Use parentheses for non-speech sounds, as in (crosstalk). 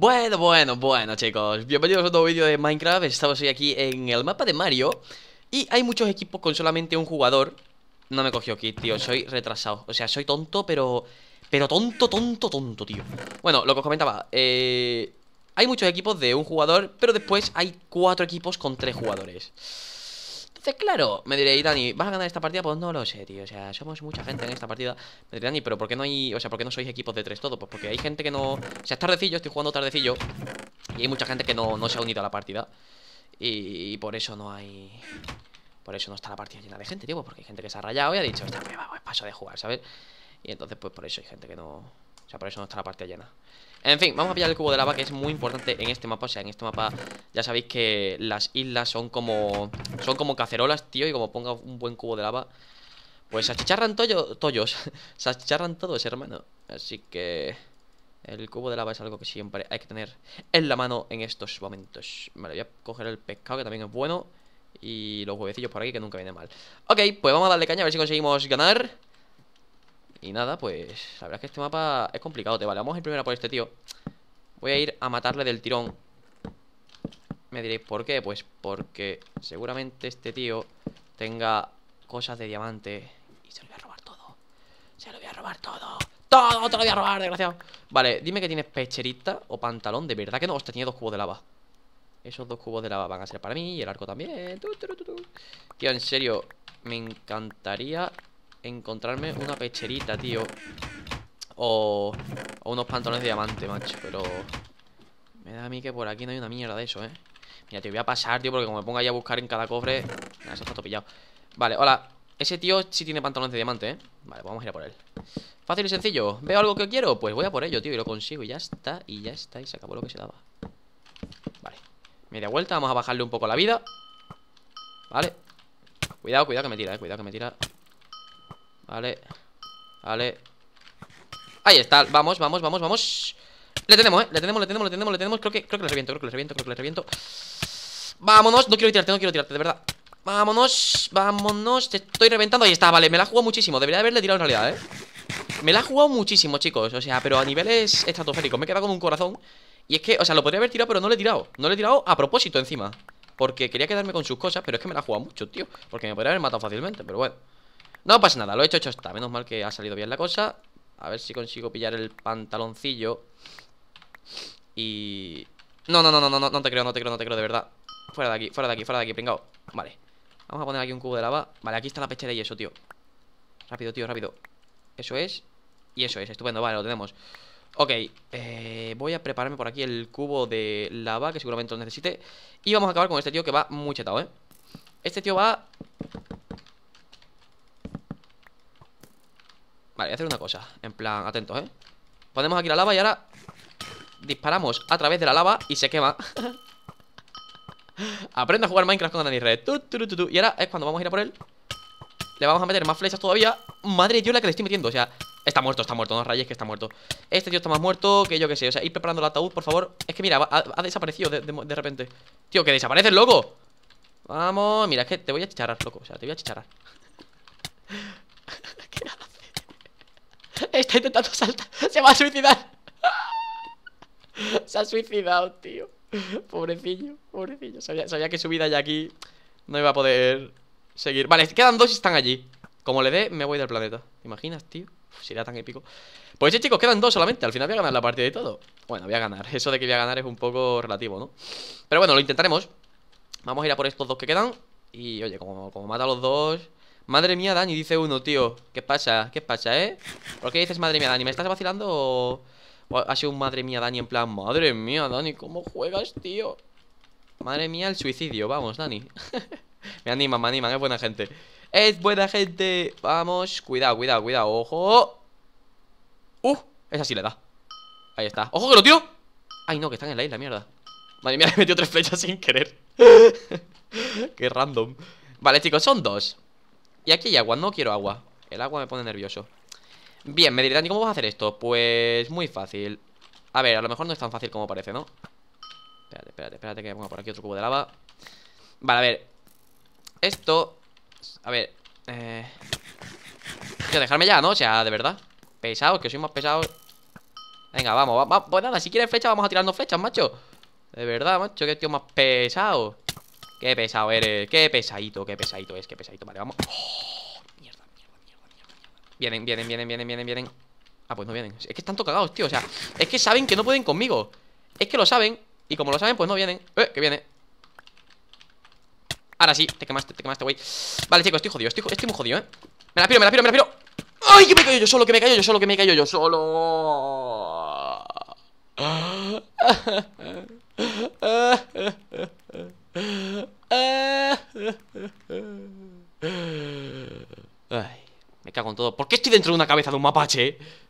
Bueno, bueno, bueno chicos, bienvenidos a otro vídeo de Minecraft Estamos hoy aquí en el mapa de Mario Y hay muchos equipos con solamente un jugador No me cogió aquí, tío, soy retrasado O sea, soy tonto, pero... Pero tonto, tonto, tonto, tío Bueno, lo que os comentaba eh... Hay muchos equipos de un jugador Pero después hay cuatro equipos con tres jugadores claro, me diréis, Dani, ¿vas a ganar esta partida? Pues no lo sé, tío. O sea, somos mucha gente en esta partida. Me diréis, Dani, pero ¿por qué no hay. O sea, ¿por qué no sois equipos de tres todos? Pues porque hay gente que no. O sea, es tardecillo, estoy jugando tardecillo. Y hay mucha gente que no, no se ha unido a la partida. Y, por eso no hay. Por eso no está la partida llena de gente, tío. Pues porque hay gente que se ha rayado y ha dicho, esta me va, paso de jugar, ¿sabes? Y entonces, pues por eso hay gente que no. O sea, por eso no está la parte llena En fin, vamos a pillar el cubo de lava que es muy importante en este mapa O sea, en este mapa ya sabéis que las islas son como... Son como cacerolas, tío Y como ponga un buen cubo de lava Pues se achicharran tollo, tollos (laughs) Se achicharran todos, hermano Así que... El cubo de lava es algo que siempre hay que tener en la mano en estos momentos Vale, voy a coger el pescado que también es bueno Y los huevecillos por aquí que nunca viene mal Ok, pues vamos a darle caña a ver si conseguimos ganar y nada, pues la verdad es que este mapa es complicado. Te vale, vamos a ir primero por este tío. Voy a ir a matarle del tirón. Me diréis, ¿por qué? Pues porque seguramente este tío tenga cosas de diamante y se lo voy a robar todo. Se lo voy a robar todo. Todo te lo voy a robar, desgraciado. Vale, dime que tienes pecherita o pantalón. De verdad que no. Hostia, tiene dos cubos de lava. Esos dos cubos de lava van a ser para mí y el arco también. Tío, en serio, me encantaría encontrarme una pecherita, tío. O, o unos pantalones de diamante, macho. Pero me da a mí que por aquí no hay una mierda de eso, ¿eh? Mira, te voy a pasar, tío, porque como me ponga ahí a buscar en cada cofre... Nada, se está topillado. Vale, hola. Ese tío sí tiene pantalones de diamante, ¿eh? Vale, pues vamos a ir a por él. Fácil y sencillo. ¿Veo algo que quiero? Pues voy a por ello, tío, y lo consigo. Y ya está, y ya está, y se acabó lo que se daba. Vale. Media vuelta, vamos a bajarle un poco la vida. Vale. Cuidado, cuidado que me tira, eh. Cuidado que me tira. Vale, vale Ahí está, vamos, vamos, vamos, vamos Le tenemos, eh, le tenemos, le tenemos, le tenemos, le tenemos Creo que, creo reviento, creo que le reviento, creo que le reviento Vámonos, no quiero tirarte, no quiero tirarte, de verdad Vámonos, vámonos Te estoy reventando, ahí está, vale, me la ha jugado muchísimo Debería haberle tirado en realidad, eh Me la ha jugado muchísimo, chicos, o sea, pero a niveles estratosféricos Me he quedado con un corazón Y es que, o sea, lo podría haber tirado, pero no le he tirado No le he tirado a propósito encima Porque quería quedarme con sus cosas, pero es que me la ha jugado mucho, tío Porque me podría haber matado fácilmente, pero bueno no pasa nada, lo he hecho, hecho está Menos mal que ha salido bien la cosa A ver si consigo pillar el pantaloncillo Y... No, no, no, no, no, no te creo, no te creo, no te creo, de verdad Fuera de aquí, fuera de aquí, fuera de aquí, pringao Vale, vamos a poner aquí un cubo de lava Vale, aquí está la pechera y eso, tío Rápido, tío, rápido Eso es Y eso es, estupendo, vale, lo tenemos Ok, eh, voy a prepararme por aquí el cubo de lava Que seguramente lo necesite Y vamos a acabar con este tío que va muy chetado, eh Este tío va Vale, voy a hacer una cosa En plan, atentos, ¿eh? Ponemos aquí la lava y ahora Disparamos a través de la lava y se quema (laughs) Aprende a jugar Minecraft con Dani Red Y ahora es cuando vamos a ir a por él Le vamos a meter más flechas todavía Madre yo la que le estoy metiendo, o sea Está muerto, está muerto, no rayes que está muerto Este tío está más muerto que yo que sé, o sea, ir preparando el ataúd, por favor Es que mira, ha, desaparecido de, repente Tío, que desaparece el loco Vamos, mira, es que te voy a chicharrar, loco, o sea, te voy a chicharrar (laughs) Está intentando saltar. Se va a suicidar. Se ha suicidado, tío. Pobrecillo, pobrecillo. Sabía, que su vida ya aquí no iba a poder seguir. Vale, quedan dos y están allí. Como le dé, me voy del planeta. ¿Te imaginas, tío? sería tan épico. Pues sí, chicos, quedan dos solamente. Al final voy a ganar la partida y todo. Bueno, voy a ganar. (laughs) Eso de que voy a ganar es un poco relativo, ¿no? Pero bueno, lo intentaremos. Vamos a ir a por estos dos que quedan. Y oye, como, como mata a los dos. Madre mía, Dani, dice uno, tío. ¿Qué pasa? ¿Qué pasa, eh? ¿Por qué dices madre mía, Dani? ¿Me estás vacilando o, ha sido un madre mía, Dani, en plan, madre mía, Dani, ¿cómo juegas, tío? Madre mía, el suicidio, vamos, Dani. (laughs) me animan, me animan, es buena gente. Es buena gente. Vamos, cuidado, cuidado, cuidado, ojo. Uh, esa sí le da. Ahí está. ¡Ojo que lo tío! Ay, no, que están en la isla, mierda. Madre mía, (laughs) le metió tres flechas sin querer. (laughs) Qué random. Vale, chicos, son dos. Y aquí hay agua, no quiero agua El agua me pone nervioso Bien, me dirán, cómo vas a hacer esto? Pues muy fácil A ver, a lo mejor no es tan fácil como parece, ¿no? Espérate, espérate, espérate que me por aquí otro cubo de lava Vale, a ver Esto A ver eh... Tío, dejarme ya, ¿no? O sea, de verdad Pesado, que soy más pesado Venga, vamos, vamos, Pues nada, si quieres flecha vamos a tirarnos flechas, macho De verdad, macho, que tío más pesado Qué pesado eres, qué pesadito, qué pesadito es, qué pesadito Vale, vamos ¡Oh! mierda, mierda, mierda, mierda Vienen, vienen, vienen, vienen, vienen, vienen Ah, pues no vienen, es que están tocados tío O sea, es que saben que no pueden conmigo Es que lo saben, y como lo saben, pues no vienen Eh, que viene Ahora sí, te quemaste, te quemaste, güey Vale, chicos, estoy jodido, estoy, estoy muy jodido, eh Me la piro, me la piro, me la piro ¡Ay, que me caigo yo solo, que me caigo, yo solo, que me cayó yo solo! (laughs) dentro de una cabeza de un mapache